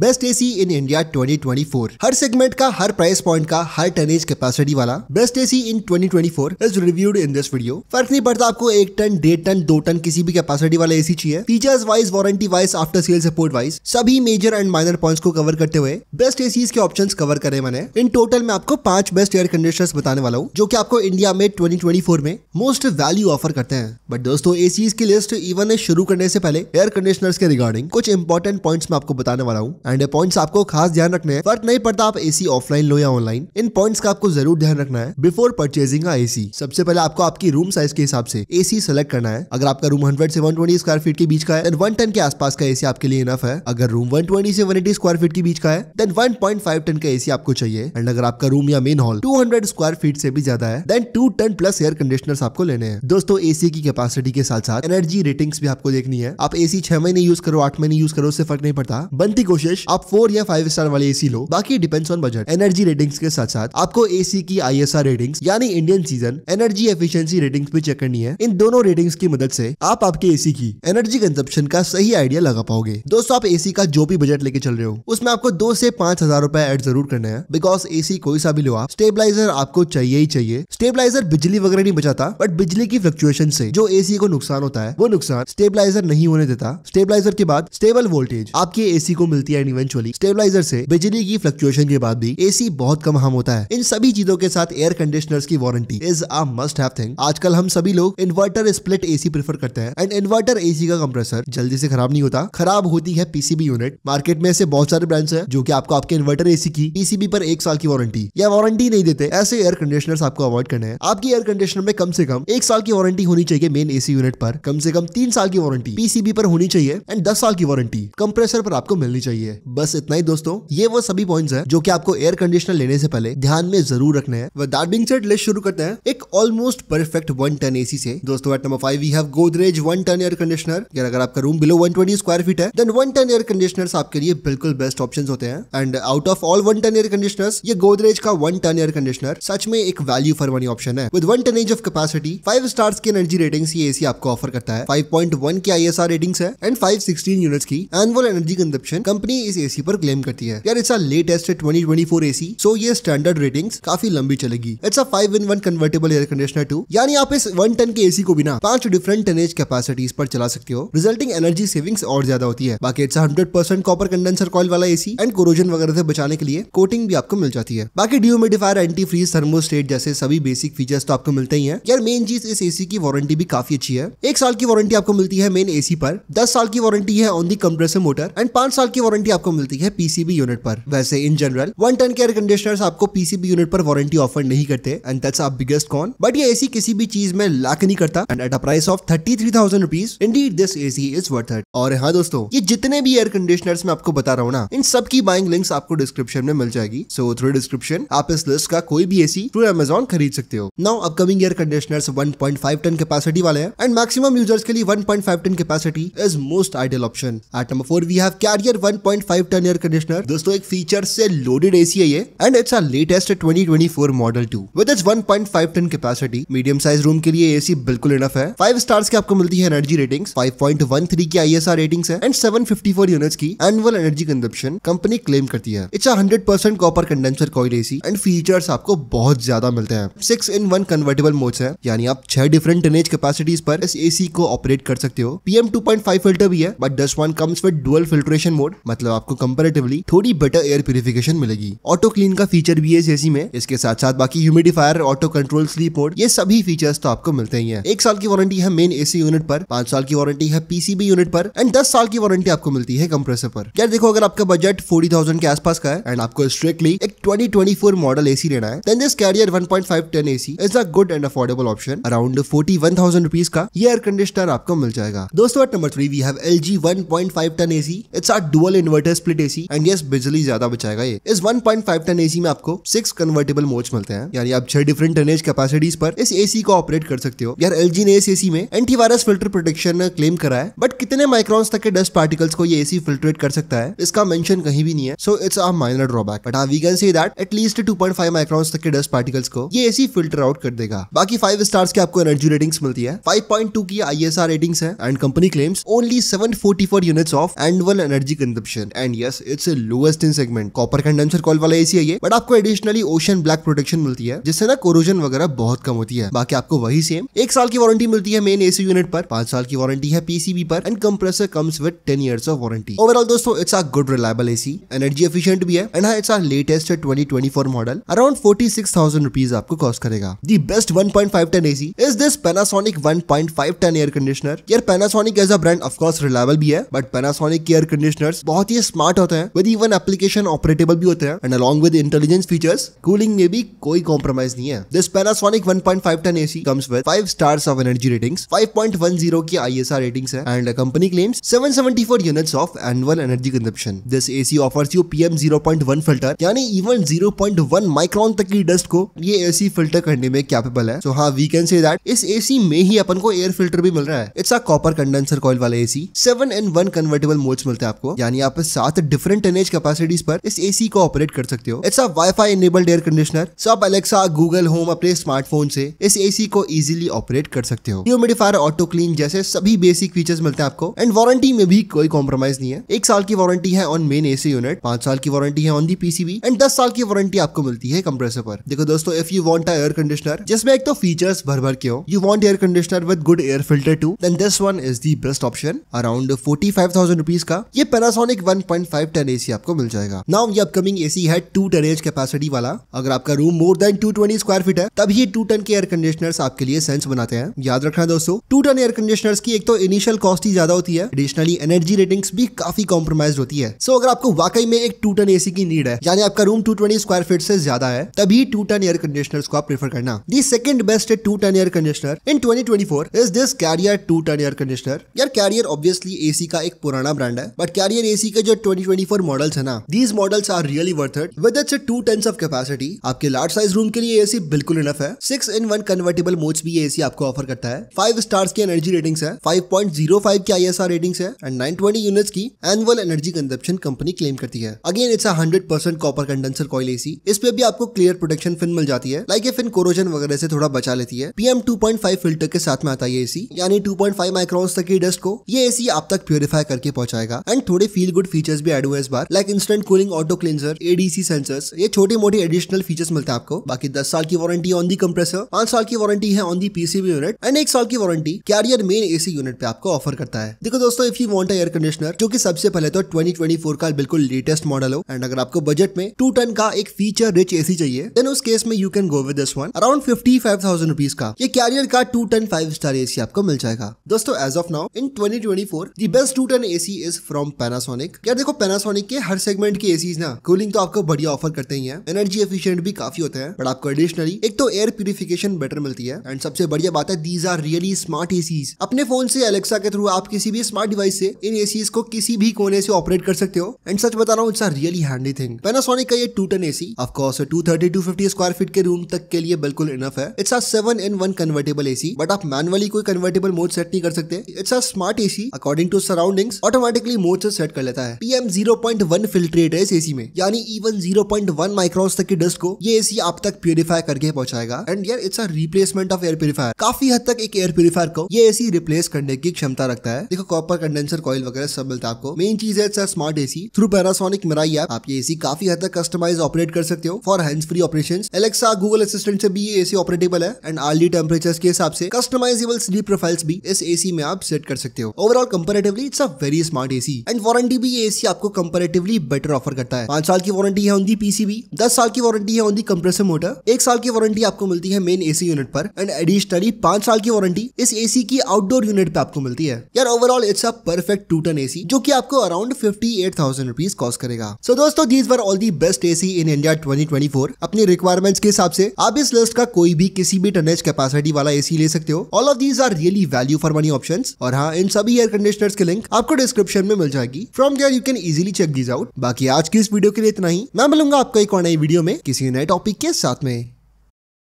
best AC in India 2024 हर segment का हर प्राइस पॉइंट का हर टनेज कैपेसिटी वाला best AC in 2024 is reviewed in this video फर्क नहीं पड़ता आपको एक टन डेढ़ टन दो टन किसी भी कैपेसिटी वाला एसी चाहिए features wise warranty wise after sale support wise सभी मेजर एंड माइनर पॉइंट्स को कवर करते हुए बेस्ट एसी के ऑप्शन कवर करे मैंने इन टोटल में आपको पांच बेस्ट एयर कंडीशनर्स बताने वाला हूँ जो की आपको इंडिया में फोर में मोस्ट वैल्यू ऑफर करते हैं बट दोस्तों एसी की लिस्ट इवन शुरू करने से पहले एयर कंडीशनर्स के रिगार्डिंग कुछ इंपॉर्टेंट पॉइंट्स मैं आपको बताने वाला हूँ एंड पॉइंट्स आपको खास ध्यान रखना है फर्क नहीं पड़ता आप एसी ऑफलाइन लो या ऑनलाइन इन पॉइंट्स का आपको जरूर ध्यान रखना है बिफोर परचेजिंग ए एसी सबसे पहले आपको आपकी रूम साइज के हिसाब से एसी सेलेक्ट करना है अगर आपका रूम हंड्रेड से वन ट्वेंटी स्क्वायर फीट के बीच का है देन टन के आसपास का एसी आपके लिए इनफ है अगर रूम वन ट्वेंटी से वन एटी स्क्वायर फीट के बीच का है देन फाइव टन का एसी आपको चाहिए एंड अगर आपका रूम या main hall hundred square feet से भी ज्यादा है then two ton plus air conditioners आपको लेने हैं दोस्तों एसी की कैपेसिटी के साथ साथ एनर्जी रेटिंग्स भी आपको देखनी है आप एसी छह महीने यूज करो आठ महीने यूज करो उससे फर्क नहीं पड़ता बनती कोशिश कोशिश आप फोर या फाइव स्टार वाली एसी लो बाकी depends on budget energy ratings के साथ साथ आपको एसी की आई रेटिंग यानी Indian season energy efficiency ratings भी चेक करनी है इन दोनों रेटिंग्स की मदद से आप आपके एसी की एनर्जी कंजप्शन का सही आइडिया लगा पाओगे दोस्तों आप एसी का जो भी बजट लेके चल रहे हो उसमें आपको दो से पांच हजार रूपए एड जरूर करना है बिकॉज एसी कोई सा भी लो आप स्टेबिलाईजर आपको चाहिए ही चाहिए स्टेबिलाईजर बिजली वगैरह नहीं बचाता बट बिजली की फ्लक्चुएशन से जो एसी को नुकसान होता है वो नुकसान स्टेबिलाईजर नहीं होने देता स्टेबिलाईजर के बाद स्टेबल वोल्टेज आपके एसी को मिलती है एंड इवेंचुअली स्टेबलाइजर से बिजली की फ्लक्चुएशन के बाद भी एसी बहुत कम हम होता है इन सभी चीजों के साथ एयर कंडीशनर्स की warranty is a must have thing आजकल हम सभी लोग इन्वर्टर स्प्लिट एसी प्रेफर करते हैं एंड इन्वर्टर एसी का कंप्रेसर जल्दी से खराब नहीं होता खराब होती है पीसीबी यूनिट मार्केट में ऐसे बहुत सारे ब्रांड्स है जो की आपको आपके इन्वर्टर एसी की पीसीबी पर एक साल की वारंटी या वारंटी नहीं देते ऐसे एयर कंडीशनर आपको अवॉइड करने हैं आपकी एयर कंडीशनर में कम से कम एक साल की वारंटी होनी चाहिए मेन एसी यूनिट पर कम से कम तीन साल की वारंटी पीसीबी पर होनी चाहिए एंड दस साल की वारंटी कंप्रेसर पर आपको मिलनी चाहिए लिए बस इतना ही दोस्तों ये वो सभी पॉइंट्स हैं जो कि आपको एयर कंडीशनर लेने से पहले ध्यान में जरूर रखने हैं वह दैट बीइंग सेड लेट्स शुरू करते हैं एक almost perfect one ton AC से दोस्तों at number five we have Godrej one ton air conditioner अगर आपका room below one twenty square feet है then one ton air conditioner आपके लिए बिल्कुल बेस्ट ऑप्शन होते हैं and out of all one ton air conditioner ये गोदरेज का वन टन एयर कंडीशनर सच में एक वैल्यू फॉर मनी ऑप्शन है with one ton edge of capacity five stars की एनर्जी रेटिंग्स ये एसी आपको ऑफर करता है फाइव पॉइंट वन की आई एस आर रेटिंग है एंड फाइव सिक्सटीन यूनिट्स की annual energy consumption company company इस एसी पर क्लेम करती है यार इट्स लेटेस्ट 2024 एसी सो ये स्टैंडर्ड रेटिंग्स काफी लंबी चलेगी it's a five in one convertible air conditioner too यानी आप इस वन टन के एसी को बिना पांच डिफरेंट टनेज कैपेसिटीज पर चला सकते हो रिजल्टिंग एनर्जी सेविंग्स और ज्यादा होती है बाकी it's hundred percent copper condenser coil वाला एसी एंड कोरोजन वगैरह से बचाने के लिए कोटिंग भी आपको मिल जाती है बाकी ड्यूमिडिफायर एंटी फ्रीज थर्मोस्टेट जैसे सभी बेसिक फीचर्स तो आपको मिलते ही है यार मेन चीज इस एसी की वारंटी भी काफी अच्छी है एक साल की वारंटी आपको मिलती है मेन एसी पर दस साल की वारंटी है on the compressor motor and पांच साल की वारंटी वारंटी आपको मिलती है पीसीबी यूनिट पर वैसे इन जनरल वन टन के एयर कंडीशनर आपको पीसीबी यूनिट पर वारंटी ऑफर नहीं करते and that's our biggest con but ये एसी किसी भी चीज में लाख नहीं करता and at a price of thirty three thousand rupees indeed this AC is worth it और हाँ दोस्तों ये जितने भी एयर कंडीशनर्स मैं आपको बता रहा हूँ ना इन सब की बाइंग लिंक्स आपको डिस्क्रिप्शन में मिल जाएगी सो थ्रू डिस्क्रिप्शन आप इस लिस्ट का कोई भी एसी थ्रू एमेजोन खरीद सकते हो now upcoming air conditioner one point five ton capacity वाले हैं एंड मैक्सिमम यूजर्स के लिए one point five ton capacity is most ideal option at number four we have Carrier 1.5 2.5 ton air conditioner दोस्तों एक feature से loaded AC है ये and it's our latest 2024 model too with its 1.5 ton capacity medium size room के लिए AC बिल्कुल enough है five stars की आपको मिलती है energy rating five point one three की आई एस आर रेटिंग है and seven fifty four unit की annual energy consumption company claim करती है it's hundred percent copper condenser coil AC and features आपको बहुत ज्यादा मिलते हैं six in one convertible modes है यानी आप छह डिफरेंट टनेज कैपेसिटीज पर इस एसी को ऑपरेट कर सकते हो पीएम फाइव फिल्टर भी है but this one comes with dual filtration mode मतलब मतलब आपको कंपेरेटिवली थोड़ी बेटर एयर प्योरिफिकेशन मिलेगी ऑटो क्लीन का फीचर भी है इस में इसके साथ साथ बाकी humidifier auto control sleep mode ये सभी फीचर्स तो आपको मिलते ही है एक साल की वारंटी है मेन एसी यूनिट पर पांच साल की वारंटी है पीसीबी यूनिट पर एंड दस साल की वारंटी आपको मिलती है कंप्रेसर पर यार देखो अगर आपका बजट फोर्टी के आसपास का है एंड आपको स्ट्रिक्टली एक ट्वेंटी मॉडल एसी लेना है then this Carrier one point five ten AC is a good and affordable option around forty one thousand rupees का ये एयर कंडीशनर आपको मिल जाएगा दोस्तों number three we have L G one point five ton AC it's our dual inverter converter split AC and yes बिजली ज्यादा बचाएगा ये इस 1.5 टन एसी में आपको सिक्स कन्वर्टेबल मोड्स मिलते हैं यानी आप छह डिफरेंट टनेज कैपेसिटीज पर इस एसी को ऑपरेट कर सकते हो यार एल ने इस एसी में एंटीवायरस फिल्टर प्रोटेक्शन क्लेम करा है बट कितने माइक्रॉन्स तक के डस्ट पार्टिकल्स को ये एसी फिल्ट्रेट कर सकता है इसका मेंशन कहीं भी नहीं है so it's a minor drawback but I we can say that at least 2.5 microns तक के डस्ट पार्टिकल्स को ये एसी फिल्टर आउट कर देगा बाकी फाइव स्टार्स की आपको एनर्जी रेटिंग्स मिलती है 5.2 की आईएसआर रेटिंग्स है and company claims only 744 units of annual energy consumption thousand and yes it's lowest in segment copper condenser coil वाला एसी है ये बट आपको एडिशनली ओशन ब्लैक प्रोटेक्शन मिलती है जिससे ना कोरोजन वगैरह बहुत कम होती है बाकी आपको वही सेम एक साल की वारंटी मिलती है मेन एसी यूनिट पर पांच साल की वारंटी है पीसीबी पर and compressor comes with ten year of warranty overall दोस्तों it's a good reliable AC energy efficient भी है and it's a latest twenty twenty four model around forty six thousand rupees आपको cost करेगा the best one point five ton AC is this Panasonic one point five ton air conditioner यार Panasonic as a brand of course reliable भी है but Panasonic air conditioner बहुत साथ ये smart होते हैं विद इवन एप्लीकेशन ऑपरेटेबल भी होते हैं and along with intelligence features cooling में भी कोई कॉम्प्रोमाइज नहीं है this Panasonic 1.5 ton AC comes with 5 stars of energy ratings 5.10 की आईएसआर रेटिंग्स है and company claims 774 units of annual energy consumption this AC offers you PM 0.1 filter यानी even 0.1 micron तक की डस्ट को ये एसी फिल्टर करने में capable है सो हाँ वी कैन से दैट इस एसी में ही अपन को एयर फिल्टर भी मिल रहा है it's a copper condenser coil वाला AC seven in one convertible modes मिलते हैं आपको यानी आप पर सात डिफरेंट टनेज कैपेसिटीज पर इस एसी को ऑपरेट कर सकते हो it's a wifi enabled air conditioner so आप अलेक्सा गूगल होम अपने स्मार्टफोन से इस एसी को इजीली ऑपरेट कर सकते हो ह्यूमिडिफायर ऑटो क्लीन जैसे सभी बेसिक फीचर्स मिलते हैं आपको एंड वारंटी में भी कोई कॉम्प्रोमाइज नहीं है एक साल की वारंटी है ऑन मेन एसी यूनिट पांच साल की वारंटी है ऑन दी पीसीबी एंड दस साल की वारंटी आपको मिलती है कंप्रेसर पर देखो दोस्तों if you want air conditioner जिसमें एक तो फीचर्स भर भर के हो you want air conditioner with good air filter to then this one is the best option around forty five thousand rupees का ये पैनासोनिक 1.5 टन एसी आपको मिल जाएगा नाउ ये अपकमिंग एसी है टू टन एज कैपेसिटी वाला अगर आपका room more than 220 square feet है तब ये टू टन के एयर कंडीशनर आपके लिए सेंस बनाते हैं याद रखना दोस्तों टू टन एयर कंडीशनर की एक तो इनिशियल कॉस्ट ही ज्यादा होती है एडिशनली एनर्जी रेटिंग भी काफी कॉम्प्रोमाइज होती है सो so, अगर आपको वाकई में एक टू टन एसी की नीड है यानी आपका रूम टू स्क्वायर फीट से ज्यादा है तभी टू टन एयर कंडीशनर को आप प्रीफर करना the second best two ton air conditioner in 2024 is this Carrier two ton air conditioner यार कैरियर ऑब्वियसली एसी का एक पुराना ब्रांड है बट कैरियर एसी के जो 2024 मॉडल्स है ना these models are really worth it with its two tons of capacity आपके लार्ज साइज रूम के लिए एसी बिल्कुल इनफ है six in one convertible modes भी ये एसी आपको ऑफर करता है फाइव स्टार्स की एनर्जी रेटिंग्स है फाइव पॉइंट जीरो फाइव की आई एस आर रेटिंग्स है एंड नाइन ट्वेंटी यूनिट्स की annual energy consumption company claim करती है again it's hundred percent copper condenser coil AC इस पे भी आपको क्लियर प्रोटेक्शन फिन मिल जाती है लाइक ये फिन कोरोजन वगैरह से थोड़ा बचा लेती है पीएम फाइव फिल्टर के साथ में आता है एसी यानी टू पॉइंट फाइव माइक्रोन तक की डस्ट को ये एसी आप तक प्योरीफाई करके पहुंचाएगा एंड थोड़े फील गुड फीचर्स भी एड हुए इस बार like instant cooling auto cleanser ADC sensors ये छोटे मोटे एडिशनल फीचर्स मिलते हैं आपको बाकी दस साल की वारंटी ऑन दी कंप्रेसर पांच साल की वारंटी है on the PCB unit and एक साल की warranty Carrier main AC unit पे आपको ऑफर करता है देखो दोस्तों if you want air conditioner जो की सबसे पहले तो ट्वेंटी ट्वेंटी फोर का बिल्कुल लेटेस्ट मॉडल हो एंड अगर आपको बजट में टू टन का एक फीचर रिच एसी चाहिए देन उस केस में you can go with this one around fifty five thousand rupees का ये कैरियर का two ton five star AC आपको मिल जाएगा दोस्तों as of now in twenty twenty four the best two ton AC is from Panasonic यार देखो Panasonic के हर सेगमेंट की एसीज ना कूलिंग तो आपको बढ़िया ऑफर करते ही है एनर्जी एफिशिएंट भी काफी होता है बट आपको एडिशनली एक तो एयर प्यूरिफिकेशन बेटर मिलती है एंड सबसे बढ़िया बात है these are really smart ACs अपने फोन से एलेक्सा के थ्रू आप किसी भी स्मार्ट डिवाइस से इन एसीज को किसी भी कोने से ऑपरेट कर सकते हो एंड सच बता रहा हूँ it's really handy thing Panasonic का ये two ton AC of course two thirty to fifty square feet के रूम तक के लिए बिल्कुल इनफ है it's are seven in one convertible AC but आप मैनुअली कोई कन्वर्टेबल मोड सेट नहीं कर सकते it's are smart AC according to surroundings automatically mode से सेट कर लेता है है PM zero point one filtrate है इस एसी में यानी even zero point one micros तक की डस्ट को ये एसी आप तक प्योरीफाई करके पहुंचाएगा एंड यार it's a replacement of air purifier काफी हद तक एक एयर प्योरीफायर को ये एसी रिप्लेस करने की क्षमता रखता है देखो कॉपर कंडेंसर कॉइल वगैरह सब मिलता है आपको मेन चीज है it's a smart AC through Panasonic Mirai app आप ये एसी काफी हद तक कस्टमाइज ऑपरेट कर सकते हो for hands free operation Alexa Google assistant से भी ये एसी ऑपरेटेबल है एंड डी टेम्परेचर के हिसाब से कस्टमाइजेबल स्लीप प्रोफाइल्स भी इस एसी में आप सेट कर सकते हो overall comparatively it's a very smart AC and warranty भी ये एसी आपको कंपेरेटिवली बेटर ऑफर करता है पांच साल की वारंटी है ऑन पीसीबी दस साल की वारंटी है ऑन कंप्रेसर मोटर एक साल की वारंटी आपको मिलती है मेन एसी यूनिट पर एंड एडिशनली पांच साल की वारंटी इस एसी की आउटडोर यूनिट पे आपको मिलती है यार overall it's a perfect two ton AC जो की आपको around fifty eight thousand rupees cost करेगा सो so, दोस्तों these were all the best AC in India twenty twenty four अपनी रिक्वायरमेंट्स के हिसाब से आप इस लिस्ट का कोई भी किसी भी टनेज कैपेसिटी वाला एसी ले सकते हो all of these are really value for money option और हाँ इन सभी एयर कंडीशनर्स के लिंक आपको डिस्क्रिप्शन में मिल जाएगी फ्रॉम पसंद you can easily check these out बाकी आज की इस वीडियो के लिए इतना ही मैं मिलूंगा आपका एक और नई वीडियो में किसी नए टॉपिक के साथ में